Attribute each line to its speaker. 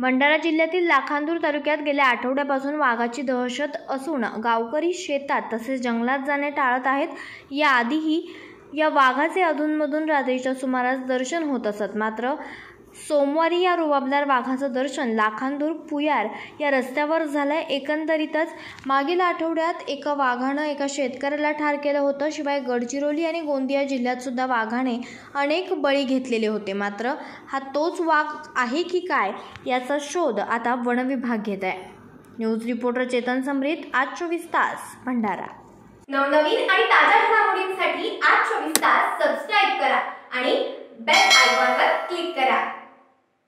Speaker 1: भंडारा जिल्ह्यातील लाखांदूर तालुक्यात गेल्या आठवड्यापासून वाघाची दहशत असून गावकरी शेतात तसेच जंगलात जाणे टाळत आहेत याआधीही या वाघाचे अधूनमधून रात्रीच्या सुमारास दर्शन होत असत मात्र सोमवारी या रुबाबदार वाघाचं दर्शन लाखांदूर पुयार या रस्त्यावर झालं एकंदरीतच मागील आठवड्यात एका वाघानं एका शेतकऱ्याला ठार केलं होतं शिवाय गडचिरोली आणि गोंदिया जिल्ह्यात सुद्धा वाघाने अनेक बळी घेतलेले होते मात्र हा तोच वाघ आहे की काय याचा शोध आता वनविभाग घेत आहे न्यूज रिपोर्टर चेतन समृत आज चोवीस तास भंडारा
Speaker 2: नवनवीन
Speaker 1: आणि ताज्या घडामोडींसाठी आज चोवीस तास सबस्क्राईब करा आणि